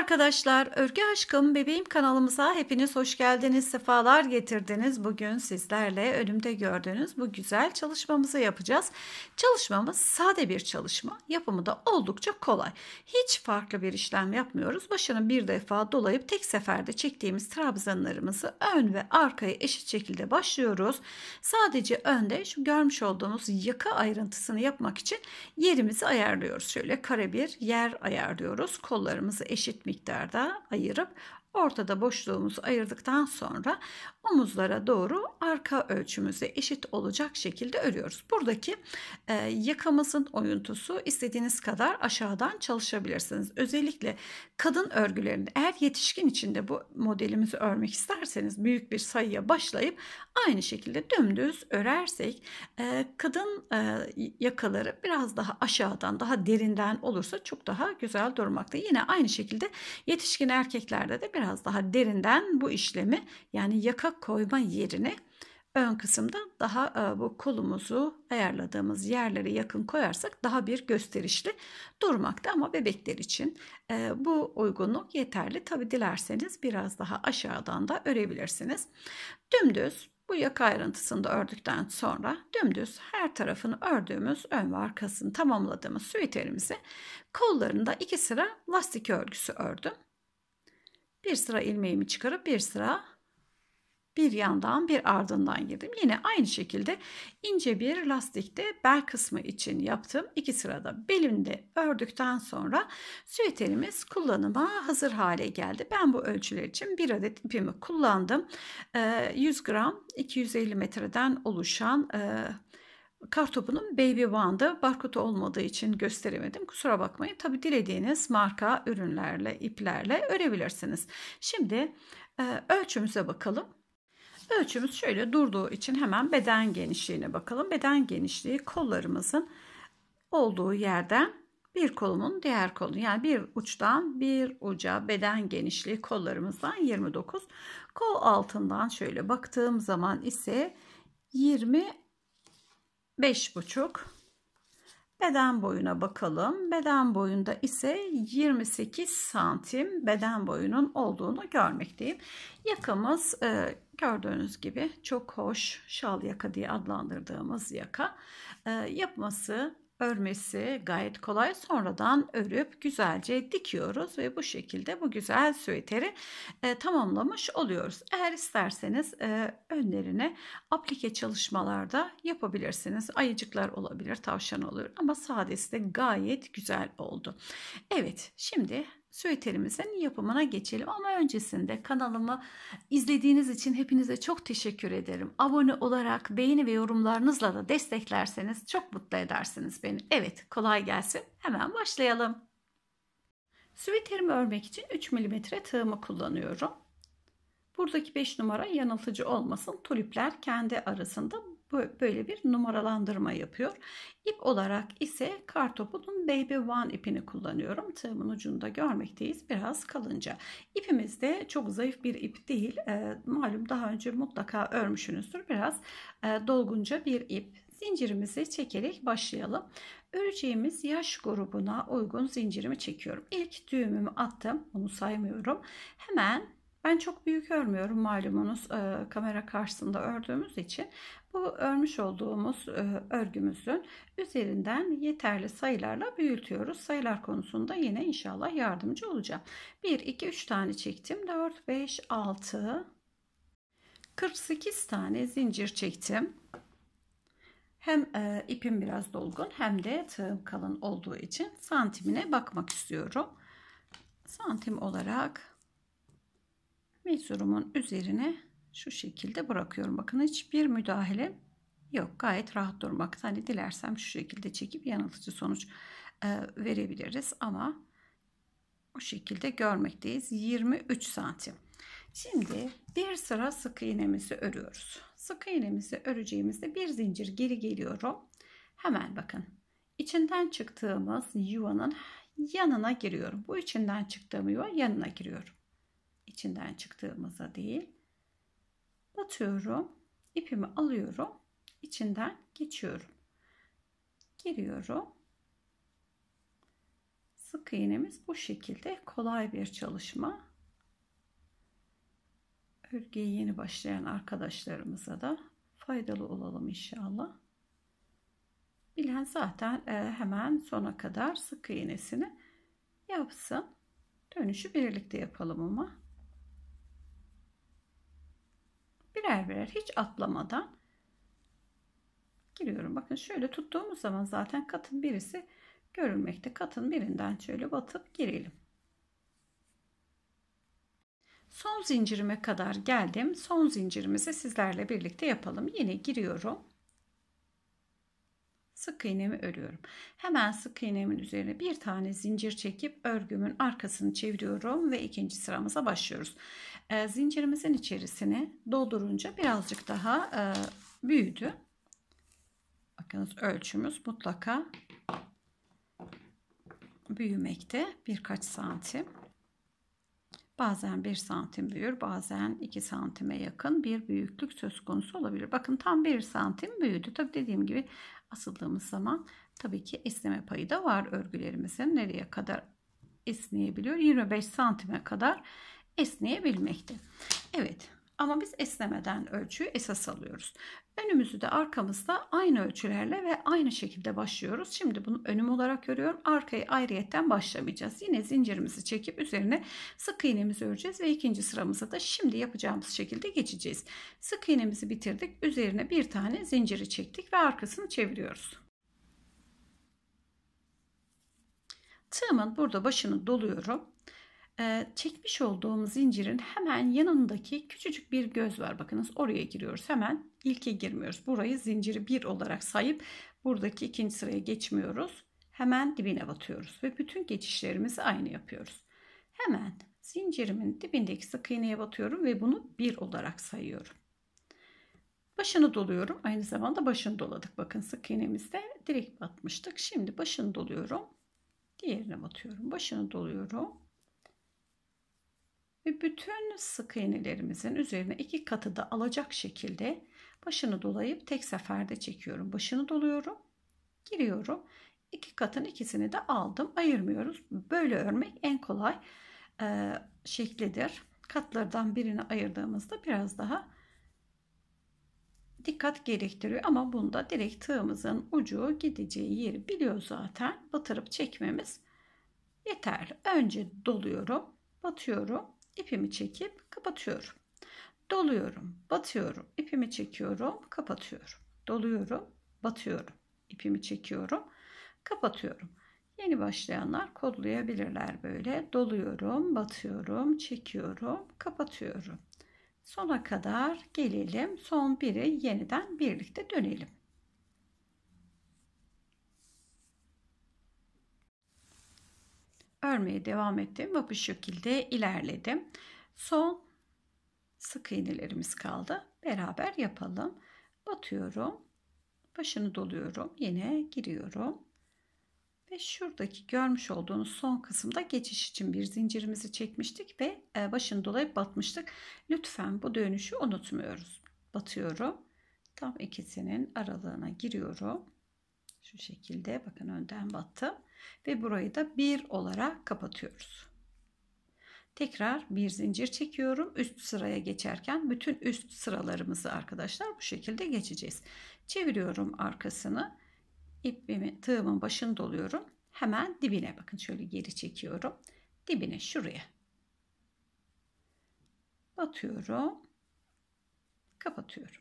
arkadaşlar, Örgü Aşkım Bebeğim kanalımıza hepiniz hoş geldiniz, sefalar getirdiniz. Bugün sizlerle önümde gördüğünüz bu güzel çalışmamızı yapacağız. Çalışmamız sade bir çalışma, yapımı da oldukça kolay. Hiç farklı bir işlem yapmıyoruz. Başını bir defa dolayıp tek seferde çektiğimiz trabzanlarımızı ön ve arkaya eşit şekilde başlıyoruz. Sadece önde şu görmüş olduğunuz yaka ayrıntısını yapmak için yerimizi ayarlıyoruz. Şöyle kare bir yer ayarlıyoruz. Kollarımızı eşit miktarda ayırıp Ortada boşluğumuzu ayırdıktan sonra omuzlara doğru arka ölçümüze eşit olacak şekilde örüyoruz. Buradaki e, yakamızın oyuntusu istediğiniz kadar aşağıdan çalışabilirsiniz. Özellikle kadın örgülerinde eğer yetişkin içinde bu modelimizi örmek isterseniz büyük bir sayıya başlayıp aynı şekilde dümdüz örersek e, kadın e, yakaları biraz daha aşağıdan daha derinden olursa çok daha güzel durmakta. Yine aynı şekilde yetişkin erkeklerde de biraz biraz daha derinden bu işlemi yani yaka koyma yerini ön kısımda daha e, bu kolumuzu ayarladığımız yerlere yakın koyarsak daha bir gösterişli durmakta ama bebekler için e, bu uygunluk yeterli. Tabi dilerseniz biraz daha aşağıdan da örebilirsiniz. Dümdüz bu yaka ayrıntısını da ördükten sonra dümdüz her tarafını ördüğümüz ön ve arkasını tamamladığımız süveterimizi kollarında iki sıra lastik örgüsü ördüm bir sıra ilmeğimi çıkarıp bir sıra bir yandan bir ardından girdim. Yine aynı şekilde ince bir lastikte bel kısmı için yaptım. İki sırada belimde ördükten sonra süeterimiz kullanıma hazır hale geldi. Ben bu ölçüler için bir adet ipimi kullandım. 100 ee, gram 250 metreden oluşan e, Kartopu'nun Baby One'da barkodu olmadığı için gösteremedim. Kusura bakmayın. Tabi dilediğiniz marka ürünlerle, iplerle örebilirsiniz. Şimdi e, ölçümüze bakalım. Ölçümüz şöyle durduğu için hemen beden genişliğine bakalım. Beden genişliği kollarımızın olduğu yerden bir kolumun diğer kolu yani bir uçtan bir uca beden genişliği kollarımızdan 29 kol altından şöyle baktığım zaman ise 20 Beş buçuk. Beden boyuna bakalım. Beden boyunda ise 28 santim beden boyunun olduğunu görmekteyim. Yakamız e, gördüğünüz gibi çok hoş şal yaka diye adlandırdığımız yaka. E, yapması Örmesi gayet kolay. Sonradan örüp güzelce dikiyoruz ve bu şekilde bu güzel süveteri e, tamamlamış oluyoruz. Eğer isterseniz e, önlerine aplike çalışmalarda yapabilirsiniz. Ayıcıklar olabilir, tavşan olur ama sadesi de gayet güzel oldu. Evet, şimdi süveterimizin yapımına geçelim. Ama öncesinde kanalımı izlediğiniz için hepinize çok teşekkür ederim. Abone olarak beğeni ve yorumlarınızla da desteklerseniz çok mutlu edersiniz beni. Evet kolay gelsin. Hemen başlayalım. Süveterimi örmek için 3 mm tığımı kullanıyorum. Buradaki 5 numara yanıltıcı olmasın. Tulipler kendi arasında böyle bir numaralandırma yapıyor. İp olarak ise kartopulun Baby One ipini kullanıyorum. Tığımın ucunda görmekteyiz biraz kalınca. İpimiz de çok zayıf bir ip değil. E, malum daha önce mutlaka örmüşsünüzdür. Biraz e, dolgunca bir ip. Zincirimizi çekerek başlayalım. Öreceğimiz yaş grubuna uygun zincirimi çekiyorum. İlk düğümümü attım. Bunu saymıyorum. Hemen ben çok büyük örmüyorum malumunuz e, kamera karşısında ördüğümüz için bu örmüş olduğumuz e, örgümüzün üzerinden yeterli sayılarla büyütüyoruz. Sayılar konusunda yine inşallah yardımcı olacağım. 1, 2, 3 tane çektim. 4, 5, 6, 48 tane zincir çektim. Hem e, ipim biraz dolgun hem de tığım kalın olduğu için santimine bakmak istiyorum. Santim olarak Mezurumun üzerine şu şekilde bırakıyorum. Bakın hiçbir müdahale yok. Gayet rahat durmakta. Hani dilersem şu şekilde çekip yanıltıcı sonuç e, verebiliriz ama bu şekilde görmekteyiz. 23 santim. Şimdi bir sıra sık iğnemizi örüyoruz. Sık iğnemizi öreceğimizde bir zincir geri geliyorum. Hemen bakın. İçinden çıktığımız yuvanın yanına giriyorum. Bu içinden çıktığım yuva yanına giriyorum içinden çıktığımıza değil. Batıyorum. ipimi alıyorum. içinden geçiyorum. Giriyorum. Sık iğnemiz bu şekilde kolay bir çalışma. Örgüye yeni başlayan arkadaşlarımıza da faydalı olalım inşallah. Bilen zaten e, hemen sona kadar sık iğnesini yapsın. Dönüşü birlikte yapalım ama. birer birer hiç atlamadan giriyorum. Bakın şöyle tuttuğumuz zaman zaten katın birisi görülmekte. Katın birinden şöyle batıp girelim. Son zincirime kadar geldim. Son zincirimizi sizlerle birlikte yapalım. Yine giriyorum sık iğnemi örüyorum. Hemen sık iğnemin üzerine bir tane zincir çekip örgümün arkasını çeviriyorum ve ikinci sıramıza başlıyoruz. E, zincirimizin içerisine doldurunca birazcık daha e, büyüdü. Bakınız ölçümüz mutlaka büyümekte birkaç santim. Bazen 1 santim büyür, bazen 2 santime yakın bir büyüklük söz konusu olabilir. Bakın tam 1 santim büyüdü. Tabii dediğim gibi asıldığımız zaman tabii ki esneme payı da var örgülerimizin. Nereye kadar esneyebiliyor? 25 santime kadar esneyebilmekte. Evet ama biz esnemeden ölçüyü esas alıyoruz. Önümüzü de arkamızda aynı ölçülerle ve aynı şekilde başlıyoruz. Şimdi bunu önüm olarak görüyorum. Arkayı ayrıyetten başlamayacağız. Yine zincirimizi çekip üzerine sık iğnemizi öreceğiz ve ikinci sıramıza da şimdi yapacağımız şekilde geçeceğiz. Sık iğnemizi bitirdik. Üzerine bir tane zinciri çektik ve arkasını çeviriyoruz. Tığımın burada başını doluyorum. E, çekmiş olduğum zincirin hemen yanındaki küçücük bir göz var. Bakınız oraya giriyoruz. Hemen ilke girmiyoruz. Burayı zinciri bir olarak sayıp buradaki ikinci sıraya geçmiyoruz. Hemen dibine batıyoruz ve bütün geçişlerimizi aynı yapıyoruz. Hemen zincirimin dibindeki sık iğneye batıyorum ve bunu bir olarak sayıyorum. Başını doluyorum. Aynı zamanda başını doladık. Bakın sık iğnemizde direkt batmıştık. Şimdi başını doluyorum. Diğerine batıyorum. Başını doluyorum ve bütün sık iğnelerimizin üzerine iki katı da alacak şekilde başını dolayıp tek seferde çekiyorum. Başını doluyorum, giriyorum. İki katın ikisini de aldım, ayırmıyoruz. Böyle örmek en kolay e, şeklidir. Katlardan birini ayırdığımızda biraz daha dikkat gerektiriyor ama bunda direkt tığımızın ucu gideceği yeri biliyor zaten. Batırıp çekmemiz yeterli. Önce doluyorum, batıyorum ipimi çekip kapatıyorum. Doluyorum, batıyorum, ipimi çekiyorum, kapatıyorum. Doluyorum, batıyorum, ipimi çekiyorum, kapatıyorum. Yeni başlayanlar kodlayabilirler böyle. Doluyorum, batıyorum, çekiyorum, kapatıyorum. Sona kadar gelelim. Son biri yeniden birlikte dönelim. örmeye devam ettim ve bu şekilde ilerledim. Son sık iğnelerimiz kaldı. Beraber yapalım. Batıyorum. Başını doluyorum. Yine giriyorum. Ve şuradaki görmüş olduğunuz son kısımda geçiş için bir zincirimizi çekmiştik ve e, başını dolayıp batmıştık. Lütfen bu dönüşü unutmuyoruz. Batıyorum. Tam ikisinin aralığına giriyorum şu şekilde bakın önden battı Ve burayı da bir olarak kapatıyoruz. Tekrar bir zincir çekiyorum. Üst sıraya geçerken bütün üst sıralarımızı arkadaşlar bu şekilde geçeceğiz. Çeviriyorum arkasını. İpimi, tığımın başını doluyorum. Hemen dibine bakın şöyle geri çekiyorum. Dibine şuraya. Batıyorum. Kapatıyorum.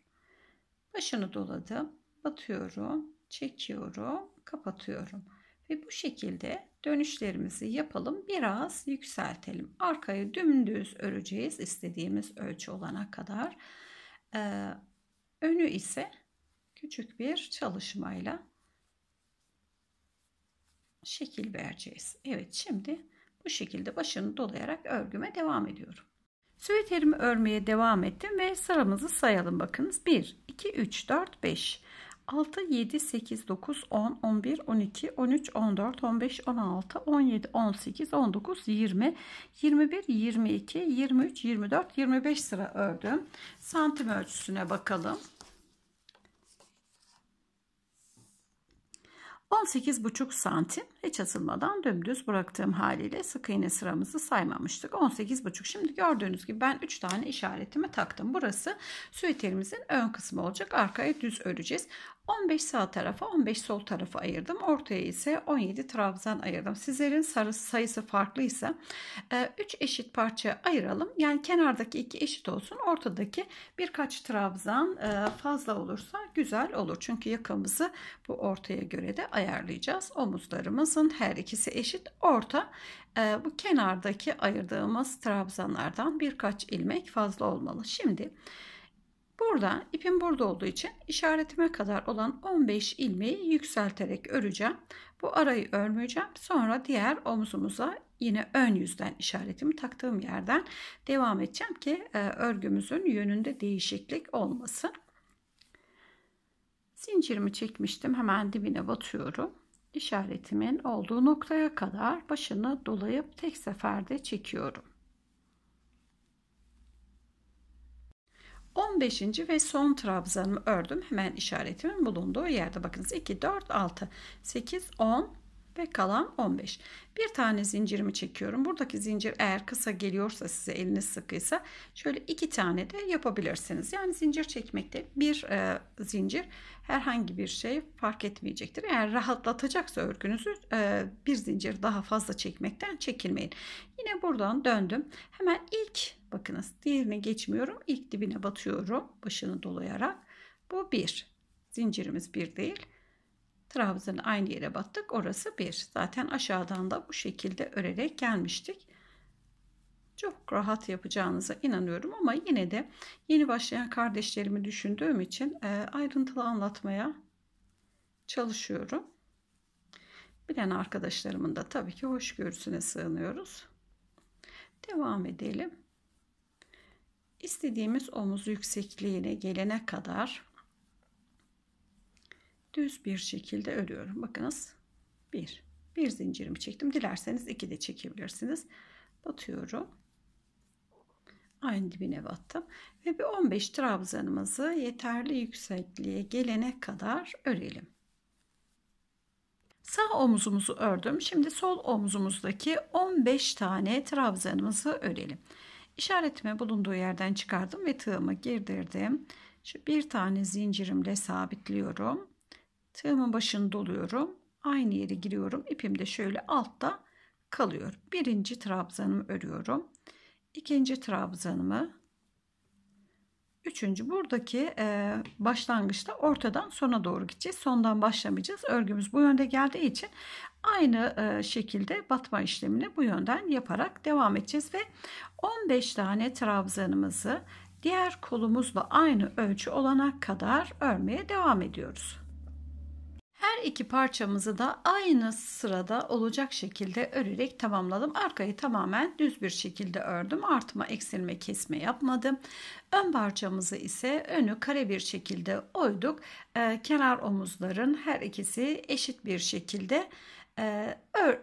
Başını doladım. Batıyorum çekiyorum, kapatıyorum. Ve bu şekilde dönüşlerimizi yapalım. Biraz yükseltelim. Arkayı dümdüz öreceğiz istediğimiz ölçü olana kadar. Ee, önü ise küçük bir çalışmayla şekil vereceğiz. Evet şimdi bu şekilde başını dolayarak örgüme devam ediyorum. Süveterimi örmeye devam ettim ve sıramızı sayalım bakınız. 1, 2, 3, 4, 5. 6, 7, 8, 9, 10, 11, 12, 13, 14, 15, 16, 17, 18, 19, 20, 21, 22, 23, 24, 25 sıra ördüm. Santim ölçüsüne bakalım. 18,5 santim hiç asılmadan dümdüz bıraktığım haliyle sık iğne sıramızı saymamıştık. 18,5 şimdi gördüğünüz gibi ben 3 tane işaretimi taktım. Burası süveterimizin ön kısmı olacak. Arkaya düz öreceğiz. 15 sağ tarafa 15 sol tarafa ayırdım. Ortaya ise 17 trabzan ayırdım. Sizlerin sarısı sayısı farklıysa 3 e, eşit parçaya ayıralım. Yani kenardaki 2 eşit olsun. Ortadaki birkaç trabzan e, fazla olursa güzel olur. Çünkü yakamızı bu ortaya göre de ayarlayacağız. Omuzlarımızın her ikisi eşit orta. E, bu kenardaki ayırdığımız trabzanlardan birkaç ilmek fazla olmalı. Şimdi Burada ipim burada olduğu için işaretime kadar olan 15 ilmeği yükselterek öreceğim. Bu arayı örmeyeceğim. Sonra diğer omzumuza yine ön yüzden işaretimi taktığım yerden devam edeceğim ki e, örgümüzün yönünde değişiklik olmasın. Zincirimi çekmiştim. Hemen dibine batıyorum. İşaretimin olduğu noktaya kadar başını dolayıp tek seferde çekiyorum. 15. ve son trabzanımı ördüm. Hemen işaretimin bulunduğu yerde bakınız 2, 4, 6, 8, 10, ve kalan 15. Bir tane zincirimi çekiyorum. Buradaki zincir eğer kısa geliyorsa size eliniz sıkıysa şöyle iki tane de yapabilirsiniz. Yani zincir çekmekte bir e, zincir herhangi bir şey fark etmeyecektir. Eğer rahatlatacaksa örgünüzü e, bir zincir daha fazla çekmekten çekilmeyin. Yine buradan döndüm. Hemen ilk bakınız diğerine geçmiyorum. İlk dibine batıyorum başını dolayarak. Bu bir. Zincirimiz bir değil. Trabzan'ı aynı yere battık. Orası 1. Zaten aşağıdan da bu şekilde örerek gelmiştik. Çok rahat yapacağınıza inanıyorum ama yine de yeni başlayan kardeşlerimi düşündüğüm için e, ayrıntılı anlatmaya çalışıyorum. Bilen arkadaşlarımın da tabii ki hoşgörüsüne sığınıyoruz. Devam edelim. İstediğimiz omuz yüksekliğine gelene kadar düz bir şekilde örüyorum. Bakınız bir, bir zincirimi çektim. Dilerseniz iki de çekebilirsiniz. Batıyorum. Aynı dibine battım. Ve bir 15 trabzanımızı yeterli yüksekliğe gelene kadar örelim. Sağ omuzumuzu ördüm. Şimdi sol omuzumuzdaki 15 tane trabzanımızı örelim. İşaretimi bulunduğu yerden çıkardım ve tığımı girdirdim. Şu bir tane zincirimle sabitliyorum. Tığımın başını doluyorum. Aynı yere giriyorum. ipim de şöyle altta kalıyor. Birinci trabzanımı örüyorum. ikinci trabzanımı. Üçüncü buradaki e, başlangıçta ortadan sona doğru gideceğiz. Sondan başlamayacağız. Örgümüz bu yönde geldiği için aynı e, şekilde batma işlemini bu yönden yaparak devam edeceğiz. Ve 15 tane trabzanımızı diğer kolumuzla aynı ölçü olana kadar örmeye devam ediyoruz. Her iki parçamızı da aynı sırada olacak şekilde örerek tamamladım. Arkayı tamamen düz bir şekilde ördüm. Artma, eksilme, kesme yapmadım. Ön parçamızı ise önü kare bir şekilde oyduk. Ee, kenar omuzların her ikisi eşit bir şekilde ee,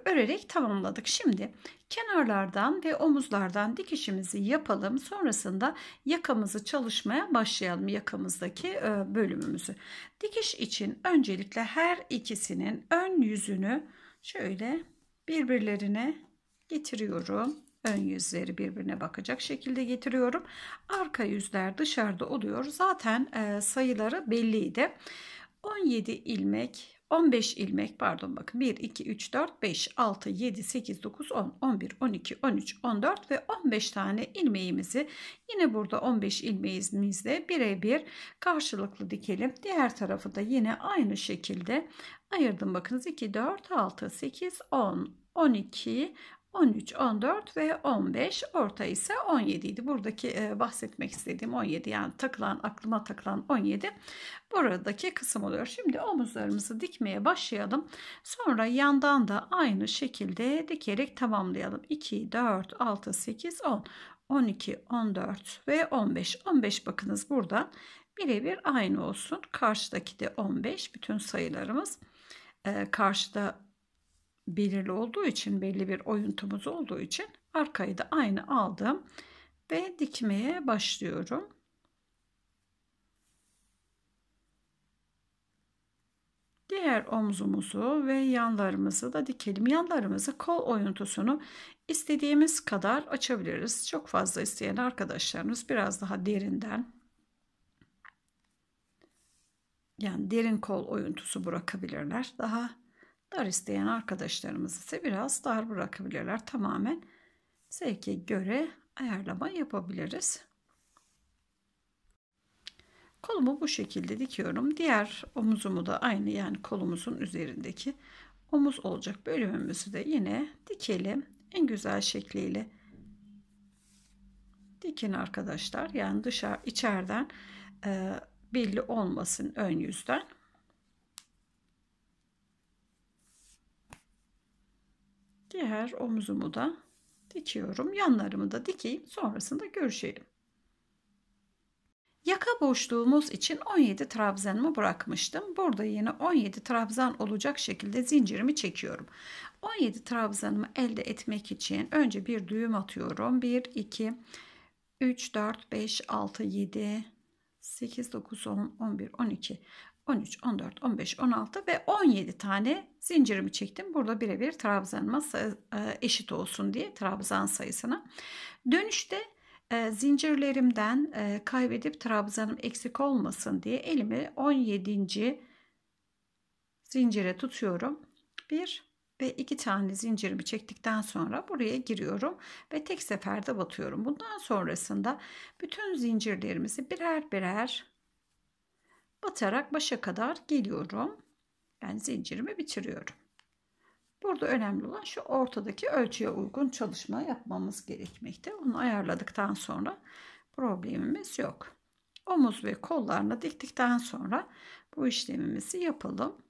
örerek tamamladık. Şimdi kenarlardan ve omuzlardan dikişimizi yapalım. Sonrasında yakamızı çalışmaya başlayalım yakamızdaki e, bölümümüzü. Dikiş için öncelikle her ikisinin ön yüzünü şöyle birbirlerine getiriyorum. Ön yüzleri birbirine bakacak şekilde getiriyorum. Arka yüzler dışarıda oluyor. Zaten e, sayıları belliydi. 17 ilmek 15 ilmek pardon bakın 1, 2, 3, 4, 5, 6, 7, 8, 9, 10, 11, 12, 13, 14 ve 15 tane ilmeğimizi yine burada 15 ilmeğimizle birebir karşılıklı dikelim. Diğer tarafı da yine aynı şekilde ayırdım. Bakınız 2, 4, 6, 8, 10, 12, 13, 14 ve 15 orta ise 17 idi. Buradaki e, bahsetmek istediğim 17 yani takılan aklıma takılan 17 buradaki kısım oluyor. Şimdi omuzlarımızı dikmeye başlayalım. Sonra yandan da aynı şekilde dikerek tamamlayalım. 2, 4, 6, 8, 10, 12, 14 ve 15. 15 bakınız buradan birebir aynı olsun. Karşıdaki de 15 bütün sayılarımız. Ee, karşıda belirli olduğu için belli bir oyuntumuz olduğu için arkayı da aynı aldım ve dikmeye başlıyorum. Diğer omzumuzu ve yanlarımızı da dikelim. Yanlarımızı kol oyuntusunu istediğimiz kadar açabiliriz. Çok fazla isteyen arkadaşlarımız biraz daha derinden yani derin kol oyuntusu bırakabilirler. Daha Dar isteyen arkadaşlarımız ise biraz dar bırakabilirler. Tamamen zevke göre ayarlama yapabiliriz. Kolumu bu şekilde dikiyorum. Diğer omuzumu da aynı yani kolumuzun üzerindeki omuz olacak bölümümüzü de yine dikelim. En güzel şekliyle dikin arkadaşlar. Yani dışarı içeriden e, belli olmasın ön yüzden. diğer omuzumu da dikiyorum. Yanlarımı da dikeyim. Sonrasında görüşelim. Yaka boşluğumuz için 17 trabzanımı bırakmıştım. Burada yine 17 trabzan olacak şekilde zincirimi çekiyorum. 17 trabzanımı elde etmek için önce bir düğüm atıyorum. 1, 2, 3, 4, 5, 6, 7, 8, 9, 10, 11, 12, 13, 14, 15, 16 ve 17 tane zincirimi çektim. Burada birebir trabzanıma e, eşit olsun diye trabzan sayısına. Dönüşte e, zincirlerimden e, kaybedip trabzanım eksik olmasın diye elimi 17. zincire tutuyorum. 1 ve 2 tane zincirimi çektikten sonra buraya giriyorum ve tek seferde batıyorum. Bundan sonrasında bütün zincirlerimizi birer birer batarak başa kadar geliyorum ben zincirimi bitiriyorum. Burada önemli olan şu ortadaki ölçüye uygun çalışma yapmamız gerekmekte. Onu ayarladıktan sonra problemimiz yok. Omuz ve kollarını diktikten sonra bu işlemimizi yapalım.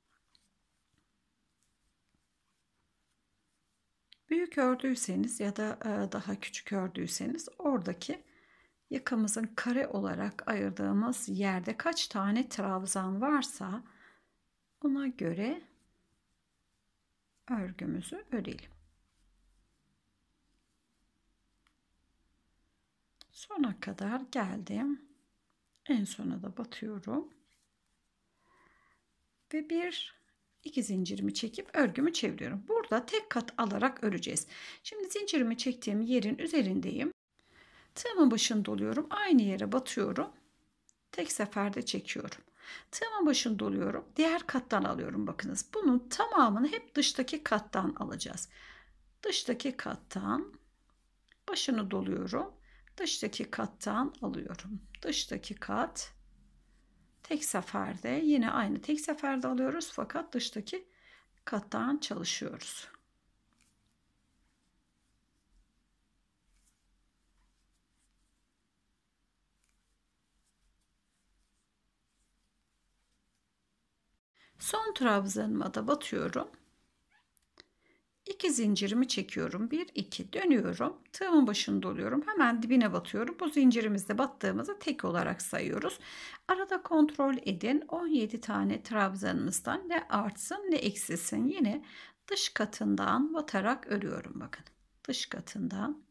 Büyük ördüyseniz ya da e, daha küçük ördüyseniz oradaki yakamızın kare olarak ayırdığımız yerde kaç tane trabzan varsa ona göre örgümüzü örelim. Sona kadar geldim. En sona da batıyorum. Ve bir iki zincirimi çekip örgümü çeviriyorum. Burada tek kat alarak öreceğiz. Şimdi zincirimi çektiğim yerin üzerindeyim. Tığımın başını doluyorum. Aynı yere batıyorum Tek seferde çekiyorum. Tığımın başını doluyorum. Diğer kattan alıyorum bakınız. Bunun tamamını hep dıştaki kattan alacağız. Dıştaki kattan başını doluyorum. Dıştaki kattan alıyorum. Dıştaki kat tek seferde yine aynı tek seferde alıyoruz fakat dıştaki kattan çalışıyoruz. Son trabzanıma da batıyorum. 2 zincirimi çekiyorum. 1 2 dönüyorum. Tığımın başında oluyorum. Hemen dibine batıyorum. Bu zincirimizde battığımızı tek olarak sayıyoruz. Arada kontrol edin. 17 tane trabzanımızdan ne artsın ne eksilsin. Yine dış katından batarak örüyorum bakın. Dış katından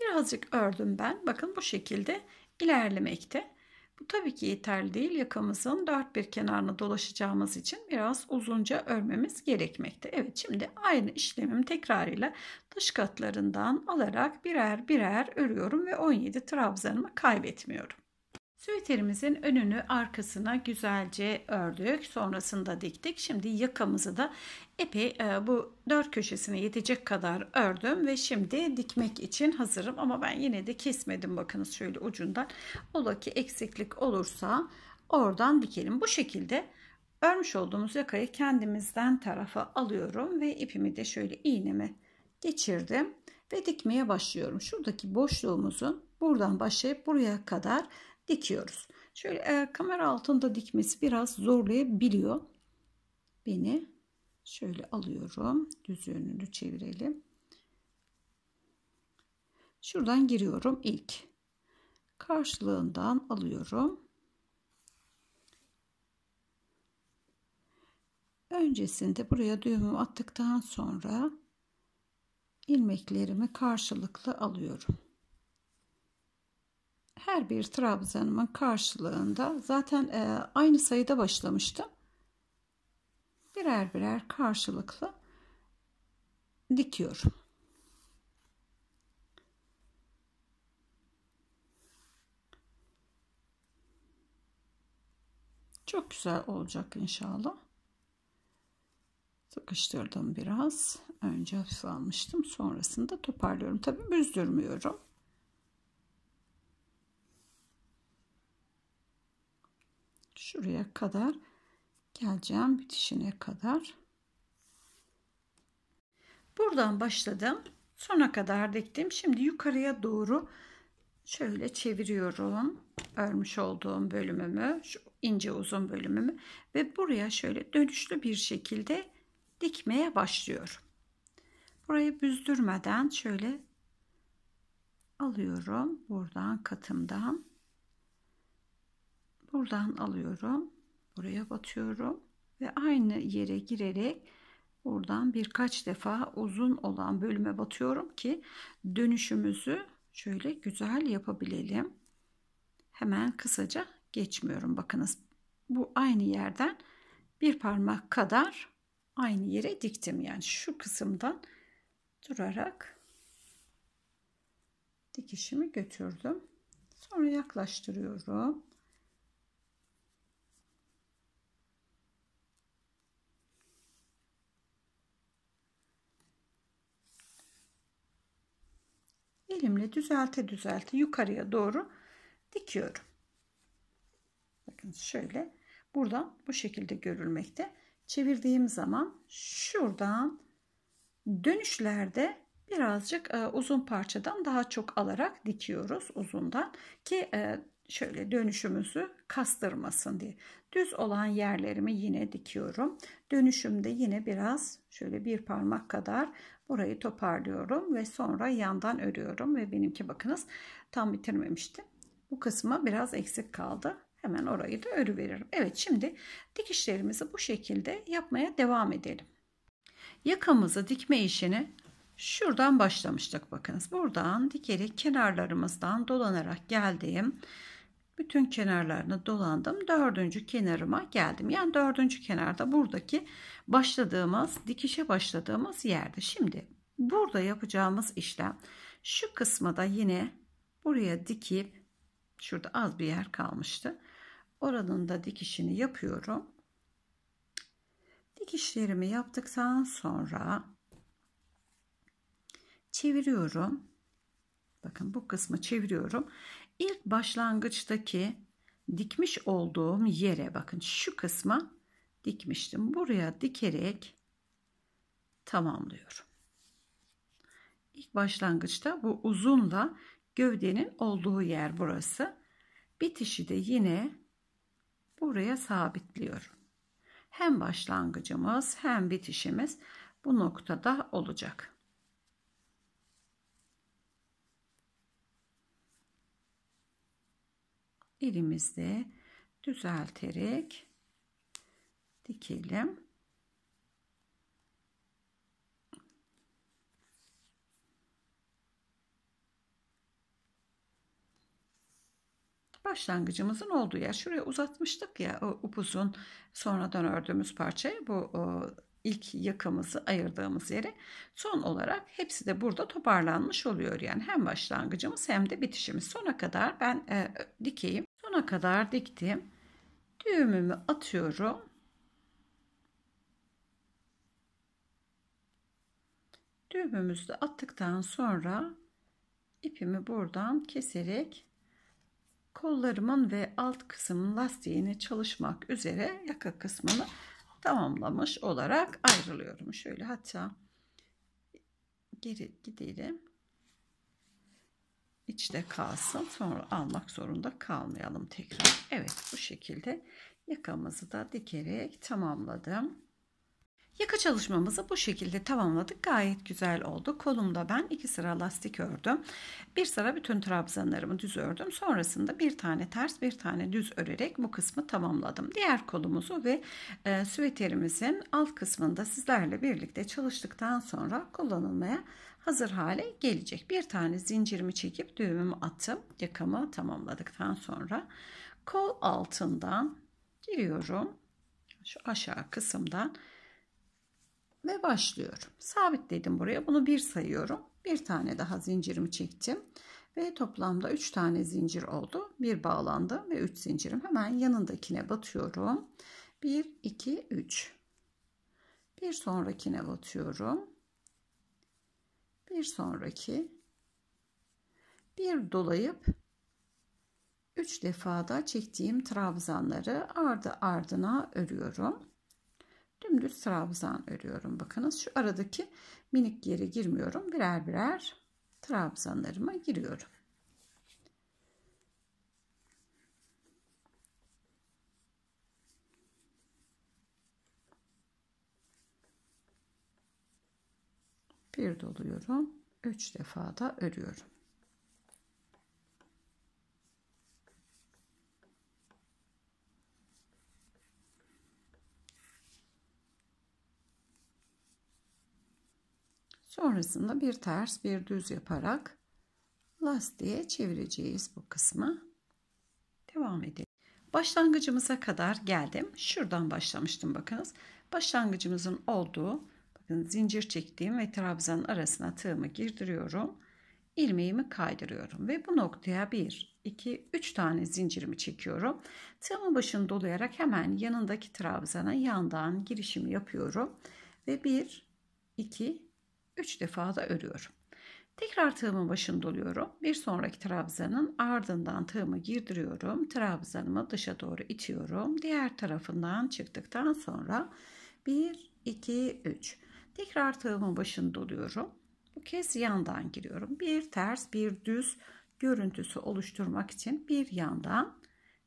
Birazcık ördüm ben. Bakın bu şekilde ilerlemekte. Bu tabii ki yeterli değil. Yakamızın dört bir kenarını dolaşacağımız için biraz uzunca örmemiz gerekmekte. Evet şimdi aynı işlemim tekrarıyla dış katlarından alarak birer birer örüyorum ve 17 trabzanımı kaybetmiyorum. Süveterimizin önünü arkasına güzelce ördük. Sonrasında diktik. Şimdi yakamızı da epey e, bu dört köşesine yetecek kadar ördüm ve şimdi dikmek için hazırım. Ama ben yine de kesmedim bakınız şöyle ucundan. Ola ki eksiklik olursa oradan dikelim. Bu şekilde örmüş olduğumuz yakayı kendimizden tarafa alıyorum ve ipimi de şöyle iğneme geçirdim ve dikmeye başlıyorum. Şuradaki boşluğumuzun buradan başlayıp buraya kadar dikiyoruz. Şöyle e, kamera altında dikmesi biraz zorlayabiliyor beni. Şöyle alıyorum. Düz yönünü çevirelim. Şuradan giriyorum ilk. Karşılığından alıyorum. Öncesinde buraya düğümü attıktan sonra ilmeklerimi karşılıklı alıyorum her bir trabzanımın karşılığında zaten e, aynı sayıda başlamıştım. Birer birer karşılıklı dikiyorum. Çok güzel olacak inşallah. Sıkıştırdım biraz. Önce hafif almıştım. Sonrasında toparlıyorum. Tabi büzdürmüyorum. şuraya kadar geleceğim bitişine kadar. Buradan başladım. Sona kadar diktim. Şimdi yukarıya doğru şöyle çeviriyorum örmüş olduğum bölümümü şu ince uzun bölümümü ve buraya şöyle dönüşlü bir şekilde dikmeye başlıyorum burayı büzdürmeden şöyle alıyorum buradan katımdan buradan alıyorum buraya batıyorum ve aynı yere girerek buradan birkaç defa uzun olan bölüme batıyorum ki dönüşümüzü şöyle güzel yapabilelim hemen kısaca geçmiyorum bakınız bu aynı yerden bir parmak kadar aynı yere diktim yani şu kısımdan durarak dikişimi götürdüm sonra yaklaştırıyorum elimle düzelte düzelte yukarıya doğru dikiyorum. Bakın şöyle buradan bu şekilde görülmekte. Çevirdiğim zaman şuradan dönüşlerde birazcık e, uzun parçadan daha çok alarak dikiyoruz uzundan ki e, şöyle dönüşümüzü kastırmasın diye. Düz olan yerlerimi yine dikiyorum. Dönüşümde yine biraz şöyle bir parmak kadar Burayı toparlıyorum ve sonra yandan örüyorum ve benimki bakınız tam bitirmemişti. Bu kısma biraz eksik kaldı. Hemen orayı da örüveririm. Evet şimdi dikişlerimizi bu şekilde yapmaya devam edelim. Yakamızı dikme işini şuradan başlamıştık bakınız. Buradan dikerek kenarlarımızdan dolanarak geldiğim bütün kenarlarını dolandım. Dördüncü kenarıma geldim. Yani dördüncü kenarda buradaki başladığımız, dikişe başladığımız yerde. Şimdi burada yapacağımız işlem şu kısmı da yine buraya dikip şurada az bir yer kalmıştı. Oranın da dikişini yapıyorum. Dikişlerimi yaptıktan sonra çeviriyorum. Bakın bu kısmı çeviriyorum ilk başlangıçtaki dikmiş olduğum yere bakın şu kısma dikmiştim. Buraya dikerek tamamlıyorum. İlk başlangıçta bu uzunla gövdenin olduğu yer burası. Bitişi de yine buraya sabitliyorum. Hem başlangıcımız hem bitişimiz bu noktada olacak. elimizde düzelterek dikelim. başlangıcımızın olduğu yer. Şuraya uzatmıştık ya o upuzun sonradan ördüğümüz parçayı bu o, ilk yakamızı ayırdığımız yere. Son olarak hepsi de burada toparlanmış oluyor. Yani hem başlangıcımız hem de bitişimiz. Sona kadar ben e, dikeyim. Sonuna kadar diktim. Düğümümü atıyorum. Düğümümüzü de attıktan sonra ipimi buradan keserek kollarımın ve alt kısmın lastiğini çalışmak üzere yaka kısmını tamamlamış olarak ayrılıyorum. Şöyle hatta geri gidelim içte kalsın. Sonra almak zorunda kalmayalım tekrar. Evet bu şekilde yakamızı da dikerek tamamladım. Yaka çalışmamızı bu şekilde tamamladık. Gayet güzel oldu. Kolumda ben iki sıra lastik ördüm. Bir sıra bütün trabzanlarımı düz ördüm. Sonrasında bir tane ters bir tane düz örerek bu kısmı tamamladım. Diğer kolumuzu ve e, süveterimizin alt kısmında sizlerle birlikte çalıştıktan sonra kullanılmaya hazır hale gelecek. Bir tane zincirimi çekip düğümümü attım. yakamı tamamladıktan sonra kol altından giriyorum. Şu aşağı kısımdan ve başlıyorum. Sabitledim buraya. Bunu bir sayıyorum. Bir tane daha zincirimi çektim ve toplamda 3 tane zincir oldu. Bir bağlandı ve 3 zincirim. Hemen yanındakine batıyorum. 1 2 3. Bir sonrakine batıyorum bir sonraki bir dolayıp 3 defada çektiğim trabzanları ardı ardına örüyorum. Dümdüz trabzan örüyorum. Bakınız şu aradaki minik yere girmiyorum. Birer birer trabzanlarıma giriyorum. bir doluyorum 3 defa da örüyorum Sonrasında bir ters bir düz yaparak lastiğe çevireceğiz bu kısmı. Devam edelim. Başlangıcımıza kadar geldim. Şuradan başlamıştım bakınız. Başlangıcımızın olduğu Bakın zincir çektiğim ve trabzanın arasına tığımı girdiriyorum. ilmeğimi kaydırıyorum ve bu noktaya 1, 2, 3 tane zincirimi çekiyorum. Tığımın başını dolayarak hemen yanındaki trabzana yandan girişimi yapıyorum. Ve 1, 2, 3 defa da örüyorum. Tekrar tığımın başını doluyorum. Bir sonraki trabzanın ardından tığımı girdiriyorum. Trabzanımı dışa doğru itiyorum. Diğer tarafından çıktıktan sonra 1, 2, 3. Tekrar tığımın başında doluyorum. Bu kez yandan giriyorum. Bir ters bir düz görüntüsü oluşturmak için bir yandan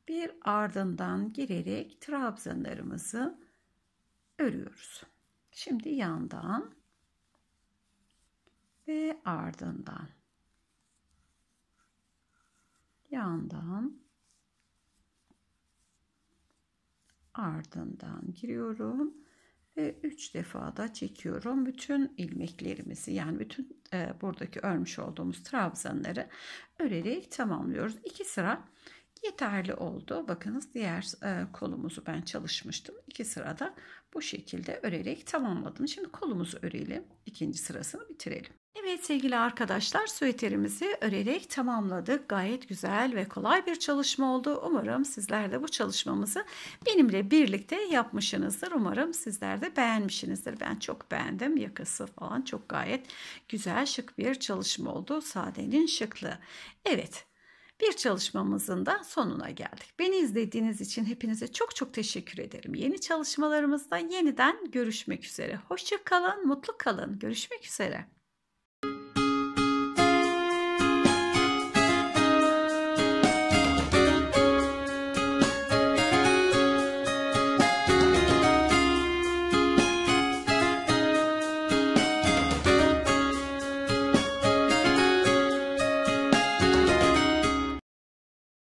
bir ardından girerek trabzanlarımızı örüyoruz. Şimdi yandan ve ardından yandan ardından giriyorum ve 3 defa da çekiyorum. Bütün ilmeklerimizi yani bütün e, buradaki örmüş olduğumuz trabzanları örerek tamamlıyoruz. 2 sıra yeterli oldu. Bakınız diğer e, kolumuzu ben çalışmıştım. İki sırada bu şekilde örerek tamamladım. Şimdi kolumuzu örelim. ikinci sırasını bitirelim. Evet sevgili arkadaşlar süeterimizi örerek tamamladık. Gayet güzel ve kolay bir çalışma oldu. Umarım sizler de bu çalışmamızı benimle birlikte yapmışsınızdır. Umarım sizler de beğenmişsinizdir. Ben çok beğendim. Yakası falan çok gayet güzel şık bir çalışma oldu. Sadenin şıklığı. Evet bir çalışmamızın da sonuna geldik. Beni izlediğiniz için hepinize çok çok teşekkür ederim. Yeni çalışmalarımızda yeniden görüşmek üzere. Hoşçakalın, mutlu kalın. Görüşmek üzere.